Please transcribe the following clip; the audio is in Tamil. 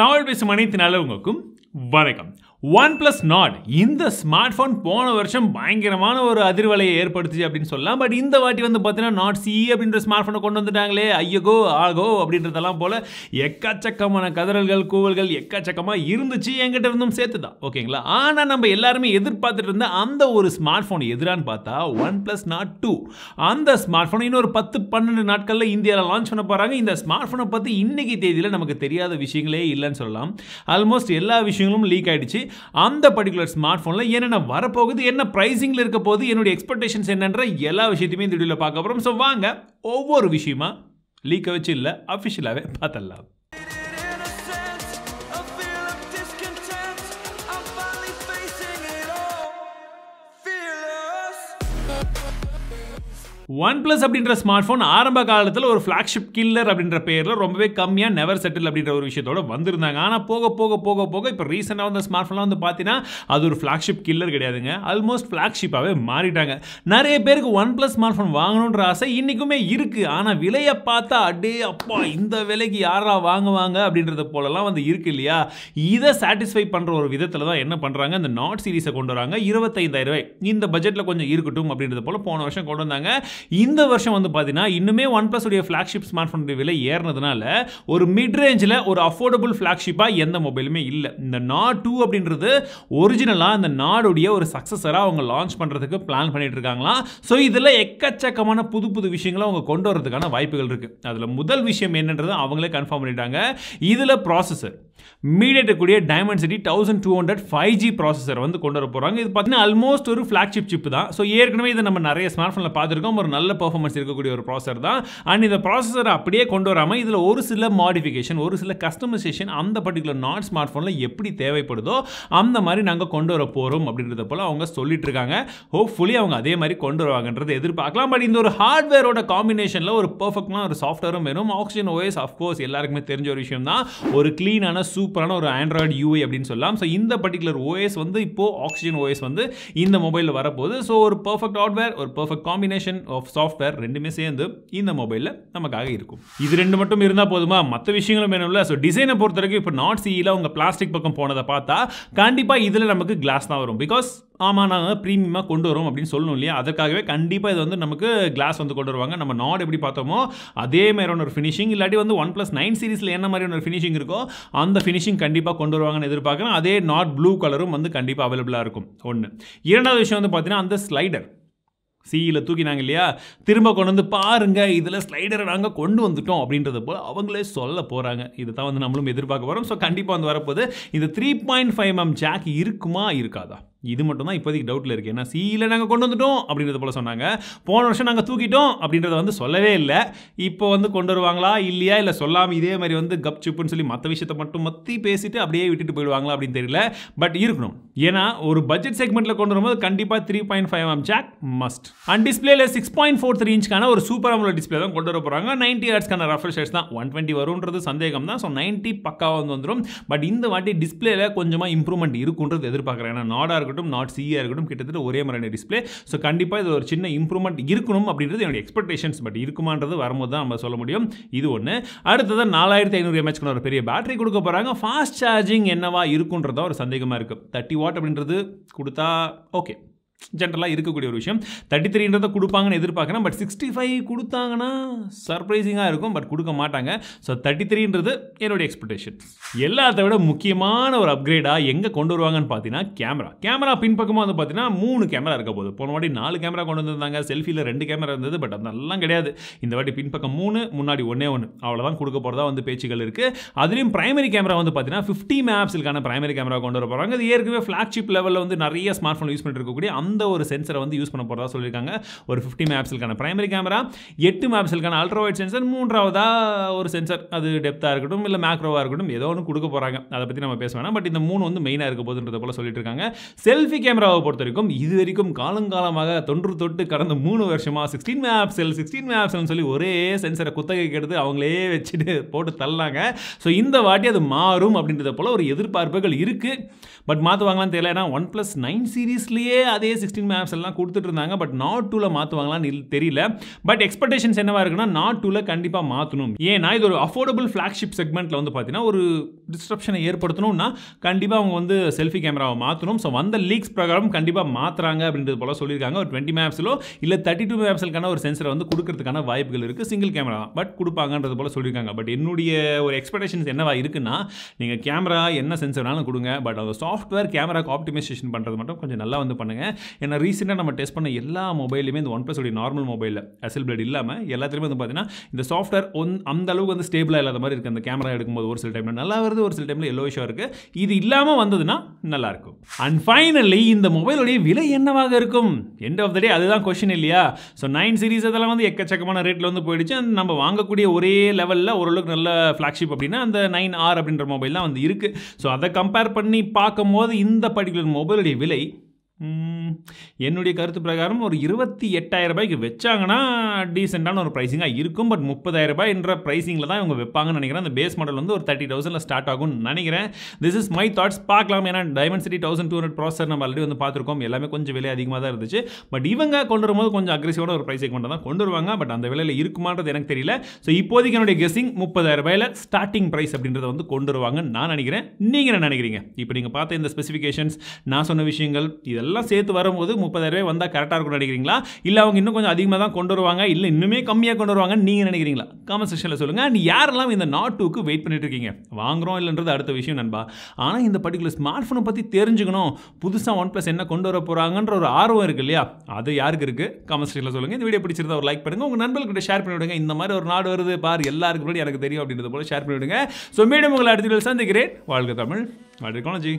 தமிழ் பேசும் அனைத்து நல்லவங்களுக்கும் வணக்கம் ஒன் ப்ளஸ் நாட் இந்த ஸ்மார்ட் ஃபோன் போன வருஷம் பயங்கரமான ஒரு அதிர்வலையை ஏற்படுத்துச்சு அப்படின்னு சொல்லலாம் பட் இந்த வாட்டி வந்து பார்த்தீங்கன்னா நாட் சி அப்படின்ற ஸ்மார்ட் ஃபோனை கொண்டு வந்துட்டாங்களே ஐயகோ ஆகோ அப்படின்றதெல்லாம் போல் எக்கச்சக்கமான கதறல்கள் கூவல்கள் எக்கச்சக்கமாக இருந்துச்சு என்கிட்ட இருந்தும் சேர்த்து தான் ஓகேங்களா ஆனால் நம்ம எல்லாருமே எதிர்பார்த்துட்டு இருந்த அந்த ஒரு ஸ்மார்ட் ஃபோன் எதிரான்னு பார்த்தா ஒன் ப்ளஸ் நாட் டூ அந்த ஸ்மார்ட் ஃபோன் ஒரு பத்து பன்னெண்டு நாட்களில் இந்தியாவில் லான்ச் பண்ண போகிறாங்க இந்த ஸ்மார்ட் ஃபோனை பற்றி இன்றைக்கி தேதியில் நமக்கு தெரியாத விஷயங்களே இல்லைன்னு சொல்லலாம் ஆல்மோஸ்ட் எல்லா விஷயங்களும் லீக் ஆகிடுச்சு அந்த பர்டிகுலர் ஸ்மார்ட் ஃபோனில் என்னென்ன வரப்போகுது என்ன ப்ரைஸிங்கில் இருக்க போகுது என்னுடைய எக்ஸ்பெக்டேஷன்ஸ் என்னன்ற எல்லா விஷயத்தையுமே இந்த வீடியோவில் பார்க்க போகிறோம் ஸோ வாங்க ஒவ்வொரு விஷயமா லீக்கை வச்சு இல்லை அஃபிஷியலாகவே பார்த்துடலாம் ஒன் பிளஸ் அப்படின்ற ஸ்மார்ட் ஃபோன் ஆரம்ப காலத்தில் ஒரு ஃப்ளாக்ஷிப் கில்லர் அப்படின்ற பேரில் ரொம்பவே கம்மியாக நெவர் செட்டில் அப்படின்ற ஒரு விஷயத்தோட வந்திருந்தாங்க ஆனால் போக போக போக போக இப்போ ரீசெண்டாக வந்த ஸ்மார்ட் ஃபோன்லாம் வந்து பார்த்தீங்கன்னா அது ஒரு ஃப்ளாக்ஷிப் கில்லர் கிடையாதுங்க ஆல்மோஸ்ட் ஃப்ளாக்ஷிப்பாகவே மாறிட்டாங்க நிறைய பேருக்கு ஒன் பிளஸ் ஸ்மார்ட் ஃபோன் வாங்கணுன்ற ஆசை இன்றைக்குமே இருக்குது ஆனால் விலையை பார்த்தா அடே அப்பா இந்த விலைக்கு யாரா வாங்குவாங்க அப்படின்றத போலலாம் வந்து இருக்கு இல்லையா இதை சாட்டிஸ்ஃபை பண்ணுற ஒரு விதத்தில் தான் என்ன பண்ணுறாங்க இந்த நாட் சீரீஸை கொண்டு வராங்க இருபத்தைந்தாயிரம் ரூபாய் இந்த பட்ஜெட்டில் கொஞ்சம் இருக்கட்டும் அப்படின்றது போல் போன வருஷம் கொண்டு வந்தாங்க இந்த வருஷம் வந்து பார்த்தீங்கன்னா இன்னுமே ஒன் ப்ளஸ் உடைய ஃப்ளாக்ஷிப் ஸ்மார்ட் ஃபோனுடைய விலை ஏறினதுனால ஒரு மிட் ரேஞ்சில் ஒரு அஃபோர்டபுள் ஃப்ளாக்ஷிப்பாக எந்த மொபைலுமே இல்லை இந்த நாட் டூ அப்படின்றது ஒரிஜினலாக இந்த நாடுடைய ஒரு சக்ஸஸராக அவங்க லான்ச் பண்ணுறதுக்கு பிளான் பண்ணிட்டு இருக்காங்களாம் ஸோ இதில் எக்கச்சக்கமான புது புது விஷயங்களை அவங்க கொண்டு வரதுக்கான வாய்ப்புகள் இருக்குது அதில் முதல் விஷயம் என்னன்றது அவங்களே கன்ஃபார்ம் பண்ணிட்டாங்க இதில் ப்ராசஸர் மீடியேட்டக்கூடிய Dimensity thousand two hundred five G processor வந்து கொண்டு வர போகிறாங்க இது பார்த்தீங்கன்னா ஆல்மோஸ்ட் ஒரு ஃப்ளாக்ஷிப் சிப் தான் ஸோ ஏற்கனவே இதை நம்ம நிறைய ஸ்மார்ட் ஃபோனில் பார்த்துருக்கோம் ஒரு நல்ல பர்ஃபார்மன்ஸ் இருக்கக்கூடிய ஒரு ப்ராசஸர் தான் அண்ட் இந்த ப்ராசஸர் அப்படியே கொண்டு வராமல் இதில் ஒரு சில மாடிஃபிகேஷன் ஒரு சில கஸ்டமைசேஷன் அந்த பர்டிகுலர் நாட் ஸ்மார்ட் ஃபோனில் எப்படி தேவைப்படுதோ அந்த மாதிரி நாங்கள் கொண்டு வர போகிறோம் அப்படின்றத போல் அவங்க சொல்லிட்டு இருக்காங்க ஹோப்ஃபுல்லி அவங்க அதே மாதிரி கொண்டு வருவாங்கன்றது எதிர்பார்க்கலாம் பட் இந்த ஒரு ஹார்ட்வேரோட காம்பினேஷனில் ஒரு பர்ஃபெக்டான ஒரு சாஃப்ட்வேரும் வேணும் ஆக்சிஜன் ஓஎஸ் அஃப்கோர்ஸ் எல்லாருக்குமே தெரிஞ்ச ஒரு விஷயம் தான் ஒரு க்ளீனான சூப்பரான ஒரு ஆண்ட்ராய்டு யூஐ அப்படின்னு சொல்லலாம் ஸோ இந்த பர்டிகுலர் ஓஎஸ் வந்து இப்போது ஆக்சிஜன் ஓஎஸ் வந்து இந்த மொபைலில் வரப்போகுது ஸோ ஒரு பர்ஃபெக்ட் ஹார்ட்வேர் ஒரு பர்ஃபெக்ட் காம்பினேஷன் ஆஃப் சாஃப்ட்வேர் ரெண்டுமே சேர்ந்து இந்த மொபைலில் நமக்காக இருக்கும் இது ரெண்டு மட்டும் இருந்தால் போதுமா மற்ற விஷயங்களும் வேணும்ல ஸோ டிசைனை பொறுத்த வரைக்கும் இப்போ நாட் சியில் உங்கள் பிளாஸ்டிக் பக்கம் போனதை பார்த்தா கண்டிப்பாக இதில் நமக்கு கிளாஸ் தான் வரும் பிகாஸ் ஆமாம் நாங்கள் ப்ரீமியமாக கொண்டு வரோம் அப்படின்னு சொல்லணும் இல்லையா அதற்காகவே கண்டிப்பாக இது வந்து நமக்கு கிளாஸ் வந்து கொண்டு வருவாங்க நம்ம நாட் எப்படி பார்த்தோமோ அதே மாதிரியான ஒரு ஃபினிஷிங் இல்லாட்டி வந்து ஒன் ப்ளஸ் நைன் சீரிஸில் என்ன மாதிரியான ஒரு ஃபினிஷிங் இருக்கோ அந்த ஃபினிஷிங் கண்டிப்பாக கொண்டு வருவாங்கன்னு எதிர்பார்க்கணும் அதே நாட் ப்ளூ கலரும் வந்து கண்டிப்பாக அவைலபிளாக இருக்கும் ஒன்று இரண்டாவது விஷயம் வந்து பார்த்தீங்கன்னா அந்த ஸ்லைடர் சீயில் தூக்கினாங்க இல்லையா திரும்ப கொண்டு வந்து பாருங்கள் இதில் ஸ்லைடரை நாங்கள் கொண்டு வந்துட்டோம் அப்படின்றத போல் அவங்களே சொல்ல போகிறாங்க இதை தான் வந்து நம்மளும் எதிர்பார்க்க போகிறோம் ஸோ கண்டிப்பாக வந்து வரப்போது இந்த three point five M jack இருக்குமா இருக்காதா இது மட்டும் தான் இப்போதைக்கு டவுட்டில் இருக்குது ஏன்னா சியில் நாங்கள் கொண்டு வந்துட்டோம் அப்படின்றத போல் சொன்னாங்க போன வருஷம் நாங்கள் தூக்கிட்டோம் அப்படின்றத வந்து சொல்லவே இல்லை இப்போ வந்து கொண்டு வருவாங்களா இல்லையா இல்லை சொல்லாமல் இதே மாதிரி வந்து கப் சுப்புன்னு சொல்லி மற்ற விஷயத்தை மட்டும் மத்தி பேசிட்டு அப்படியே விட்டுட்டு போயிடுவாங்களா அப்படின்னு தெரியல பட் இருக்கணும் ஏன்னா ஒரு பட்ஜெட் செக்மெண்ட்டில் கொண்டு வரும்போது கண்டிப்பாக three point five M jack must and டிஸ்பிளேல சிக்ஸ் பாயிண்ட் ஃபோர் த்ரீ இன்ச்சுக்கான ஒரு சூப்பர் அமௌண்ட் டிஸ்பிளே தான் கொண்டு வர போகிறாங்க நைன்டி ஹேர்ட்ஸ்க்கான ரஃபர் ஷேர்ஸ் தான் ஒன் டுவெண்ட்டி வரும்ன்றது சந்தேகம் தான் ஸோ நைன்ட்டி பக்காவாக வந்து வந்துடும் பட் இந்த வாட்டி டிஸ்பிளேல கொஞ்சமாக இம்ப்ரூவ்மெண்ட் இருக்குன்றது எதிர்பார்க்குறேன் ஏன்னா நாடாக இருக்கட்டும் இருக்கட்டும் நாட் சியாக இருக்கட்டும் கிட்டத்தட்ட ஒரே மாதிரி டிஸ்பிளே ஸோ கண்டிப்பாக இது ஒரு சின்ன இம்ப்ரூவ்மெண்ட் இருக்கணும் அப்படின்றது என்னுடைய எக்ஸ்பெக்டேஷன்ஸ் பட் இருக்குமான்றது வரும்போது தான் நம்ம சொல்ல முடியும் இது ஒன்று அடுத்தது நாலாயிரத்தி ஐநூறு எம்ஹெச்க்கு ஒரு பெரிய பேட்டரி கொடுக்க போகிறாங்க ஃபாஸ்ட் சார்ஜிங் என்னவா இருக்குன்றதா ஒரு சந்தேகமாக இருக்குது தேர்ட்டி வாட் அப்படின்றது கொடுத்தா ஓகே ஜென்ரலாக இருக்கக்கூடிய ஒரு விஷயம் தேர்ட்டி த்ரீன்றதை கொடுப்பாங்கன்னு எதிர்பார்க்குறேன் பட் சிக்ஸ்டி ஃபைவ் கொடுத்தாங்கன்னா சர்ப்ரைசிங்காக இருக்கும் பட் கொடுக்க மாட்டாங்க ஸோ தேர்ட்டி த்ரீன்றது என்னுடைய எக்ஸ்பெக்டேஷன் எல்லாத்த விட முக்கியமான ஒரு அப்கிரேடாக எங்கே கொண்டு வருவாங்கன்னு பார்த்தீங்கன்னா கேமரா கேமரா பின்பக்கமாக வந்து பார்த்தீங்கன்னா மூணு கேமரா இருக்க போகுது போன வாட்டி நாலு கேமரா கொண்டு வந்திருந்தாங்க செல்ஃபியில் ரெண்டு கேமரா இருந்தது பட் அதெல்லாம் கிடையாது இந்த வாட்டி பின்பக்கம் மூணு முன்னாடி ஒன்றே ஒன்று அவ்வளோதான் கொடுக்க போகிறதா வந்து பேச்சுகள் இருக்குது அதுலேயும் பிரைமரி கேமரா வந்து பார்த்தீங்கன்னா ஃபிஃப்டி மேப்ஸுக்கான பிரைமரி கேமரா கொண்டு வர போகிறாங்க இது ஏற்கனவே ஃப்ளாக்ஷிப் லெவலில் வந்து நிறைய ஸ்மார்ட் ஃபோன் யூஸ் பண்ணிட்டு இருக்கக்கூடிய அந்த ஒரு சென்சரை வந்து யூஸ் பண்ண போகிறதா சொல்லியிருக்காங்க ஒரு ஃபிஃப்டி மேப்ஸுக்கான ப்ரைமரி கேமரா எட்டு மேப்ஸுக்கான அல்ட்ராவைட் சென்சர் மூன்றாவதாக ஒரு சென்சர் அது டெப்த்தாக இருக்கட்டும் இல்லை மேக்ரோவாக இருக்கட்டும் ஏதோ ஒன்று கொடுக்க போகிறாங்க அதை பற்றி நம்ம பேச வேணாம் பட் இந்த மூணு வந்து மெயினாக இருக்க போதுன்றது போல சொல்லிட்டு இருக்காங்க செல்ஃபி கேமராவை பொறுத்த வரைக்கும் இது வரைக்கும் காலங்காலமாக தொன்று தொட்டு கடந்த மூணு வருஷமாக சிக்ஸ்டீன் மேப்ஸில் சிக்ஸ்டீன் மேப்ஸ்னு சொல்லி ஒரே சென்சரை குத்தகை எடுத்து அவங்களே வச்சுட்டு போட்டு தள்ளாங்க ஸோ இந்த வாட்டி அது மாறும் அப்படின்றத போல் ஒரு எதிர்பார்ப்புகள் இருக்குது பட் மாற்றுவாங்களான்னு தெரியல ஏன்னா ஒன் ப்ளஸ் நைன் சீரீஸ்லேயே அதே சிக்ஸ்டீன் மேப்ஸ் எல்லாம் கொடுத்துட்டு இருந்தாங்க பட் நாட் டூவில் மாற்றுவாங்களான்னு தெரியல பட் எக்ஸ்பெக்டேஷன்ஸ் என்னவாக இருக்குன்னா நாட் டூவில் கண்டிப்பாக மாற்றணும் ஏன்னா இது ஒரு அஃபோர்டபுள் ஃப்ளாக்ஷிப் செக்மெண்ட்டில் வந்து பார்த்தீங்கன்னா ஒரு டிஸ்ட்ரப்ஷனை ஏற்படுத்தணும்னா கண்டிப்பாக அவங்க வந்து செல்ஃபி கேமராவை மாற்றணும் ஸோ வந்த லீக்ஸ் பிரகாரம் கண்டிப்பாக மாற்றுறாங்க அப்படின்றது போல சொல்லியிருக்காங்க ஒரு டுவெண்ட்டி மேப்ஸிலோ இல்லை தேர்ட்டி டூ மேப்ஸுக்கான ஒரு சென்சரை வந்து கொடுக்கறதுக்கான வாய்ப்புகள் இருக்குது சிங்கிள் கேமரா பட் கொடுப்பாங்கன்றது போல சொல்லியிருக்காங்க பட் என்னுடைய ஒரு எக்ஸ்பெக்டேஷன்ஸ் என்னவா இருக்குன்னா நீங்கள் கேமரா என்ன சென்சர் வேணாலும் கொடுங்க பட் அந்த சாஃப்ட்வேர் கேமராக்கு ஆப்டிமைசேஷன் பண்ணுறது மட்டும் கொஞ்சம் நல்லா வந்து பண்ணுங்கள் ஏன்னா ரீசெண்டாக நம்ம டெஸ்ட் பண்ண எல்லா மொபைலுமே இந்த ஒன் ப்ளஸ் உடைய நார்மல் மொபைலில் அசல் பிளட் இல்லாமல் எல்லாத்துலேயுமே வந்து பார்த்தீங்கன்னா இந்த சாஃப்ட்வேர் ஒன் அந்த அளவுக்கு வந்து ஸ்டேபிளாக இல்லாத மாதிரி இருக்குது அந்த கேமரா எடுக்கும்போது ஒரு சில டைமில் நல்லா வருது ஒரு சில டைமில் எல்லோ விஷயம் இருக்குது இது இல்லாமல் வந்ததுன்னா நல்லாயிருக்கும் அண்ட் ஃபைனலி இந்த மொபைலுடைய விலை என்னவாக இருக்கும் எண்ட் ஆஃப் த டே அதுதான் கொஷின் இல்லையா ஸோ நைன் சீரிஸ் அதெல்லாம் வந்து எக்கச்சக்கமான ரேட்டில் வந்து போயிடுச்சு நம்ம வாங்கக்கூடிய ஒரே லெவலில் ஓரளவுக்கு நல்ல ஃப்ளாக்ஷிப் அப்படின்னா அந்த நைன் ஆர் அப்படின்ற மொபைல் தான் வந்து இருக்குது ஸோ அதை கம்பேர் பண்ணி பார்க்கும்போது இந்த பர்டிகுலர் மொபைலுடைய விலை என்னுடைய கருத்து பிரகாரம் ஒரு இருபத்தி எட்டாயிரம் ரூபாய்க்கு வச்சாங்கன்னா டீசெண்டான ஒரு ப்ரைஸிங்காக இருக்கும் பட் முப்பதாயிரம் ரூபாய் என்ற ப்ரைஸிங்கில் தான் இவங்க வைப்பாங்கன்னு நினைக்கிறேன் அந்த பேஸ் மாடல் வந்து ஒரு தேர்ட்டி தௌசண்டில் ஸ்டார்ட் ஆகும்னு நினைக்கிறேன் திஸ் இஸ் மை தாட்ஸ் பார்க்கலாம் ஏன்னா Dimensity thousand two hundred processor நம்ம ஆல்ரெடி வந்து பார்த்துருக்கோம் எல்லாமே கொஞ்சம் விலை அதிகமாக தான் இருந்துச்சு பட் இவங்க கொண்டு வரும்போது கொஞ்சம் அக்ரெசிவான ஒரு ப்ரைஸை கொண்டு தான் கொண்டு வருவாங்க பட் அந்த விலையில் இருக்குமான்றது எனக்கு தெரியல ஸோ இப்போதைக்கு என்னுடைய கெஸிங் முப்பதாயிரம் ரூபாயில் ஸ்டார்டிங் ப்ரைஸ் அப்படின்றத வந்து கொண்டு வருவாங்கன்னு நான் நினைக்கிறேன் நீங்கள் என்ன நினைக்கிறீங்க இப்போ நீங்கள் பார்த்த இந்த ஸ்பெசிஃபிகேஷன்ஸ் நான் சொன்ன விஷயங்கள் இதெல்லாம் சேர்த்து வரும்போது முப்பதாயிரம் ரூபாய் வந்தால் கரெக்டாக இருக்கும் நினைக்கிறீங்களா இல்லை அவங்க இன்னும் கொஞ்சம் அதிகமாக தான் கொண்டு வருவாங்க இல்லை இன்னுமே கம்மியாக கொண்டு வருவாங்க நீங்கள் நினைக்கிறீங்களா காமெண்ட் செக்ஷனில் சொல்லுங்கள் நீ யாரெல்லாம் இந்த நாட் டூக்கு வெயிட் பண்ணிட்டு இருக்கீங்க வாங்குகிறோம் இல்லைன்றது அடுத்த விஷயம் நண்பா ஆனால் இந்த பர்டிகுலர் ஸ்மார்ட் ஃபோனை பற்றி தெரிஞ்சுக்கணும் புதுசாக ஒன் ப்ளஸ் என்ன கொண்டு வர போகிறாங்கன்ற ஒரு ஆர்வம் இருக்குது இல்லையா அது யாருக்கு இருக்குது காமெண்ட் செக்ஷனில் சொல்லுங்கள் இந்த வீடியோ பிடிச்சிருந்தா ஒரு லைக் பண்ணுங்கள் உங்கள் நண்பர்கிட்ட ஷேர் பண்ணிவிடுங்க இந்த மாதிரி ஒரு நாடு வருது பார் எல்லாருக்கும் எனக்கு தெரியும் அப்படின்றத போல ஷேர் பண்ணிவிடுங்க ஸோ மீண்டும் உங்களை அடுத்த சந்திக்கிறேன் வாழ்க தமிழ் வாழ்க்கை கோணஜி